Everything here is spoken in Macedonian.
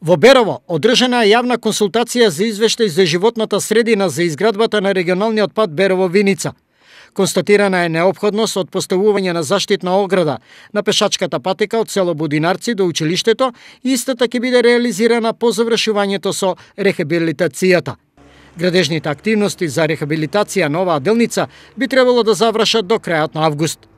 Во Берово одржана е јавна консултација за извештај за животната средина за изградбата на регионалниот пат Берово-Виница. Констатирана е необходност од поставување на заштитна ограда на пешачката патека од село Будинарци до училиштето и истата ќе биде реализирана по завршувањето со рехабилитацијата. Градежните активности за рехабилитација на оваа делница би требало да завршат до крајот на август.